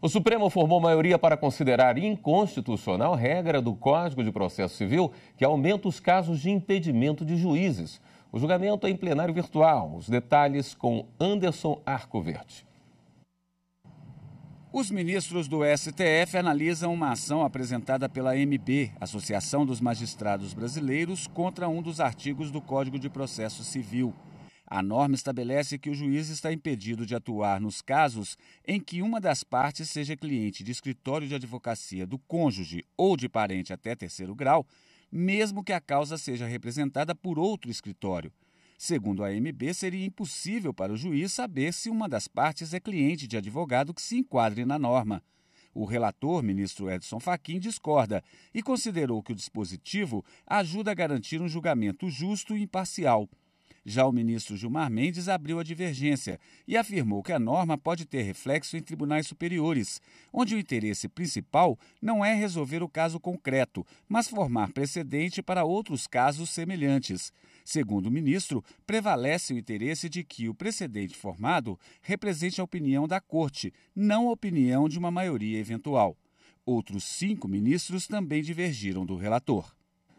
O Supremo formou maioria para considerar inconstitucional regra do Código de Processo Civil que aumenta os casos de impedimento de juízes. O julgamento é em plenário virtual. Os detalhes com Anderson Arcoverde. Os ministros do STF analisam uma ação apresentada pela MB, Associação dos Magistrados Brasileiros, contra um dos artigos do Código de Processo Civil. A norma estabelece que o juiz está impedido de atuar nos casos em que uma das partes seja cliente de escritório de advocacia do cônjuge ou de parente até terceiro grau, mesmo que a causa seja representada por outro escritório. Segundo a MB, seria impossível para o juiz saber se uma das partes é cliente de advogado que se enquadre na norma. O relator, ministro Edson Fachin, discorda e considerou que o dispositivo ajuda a garantir um julgamento justo e imparcial. Já o ministro Gilmar Mendes abriu a divergência e afirmou que a norma pode ter reflexo em tribunais superiores, onde o interesse principal não é resolver o caso concreto, mas formar precedente para outros casos semelhantes. Segundo o ministro, prevalece o interesse de que o precedente formado represente a opinião da Corte, não a opinião de uma maioria eventual. Outros cinco ministros também divergiram do relator.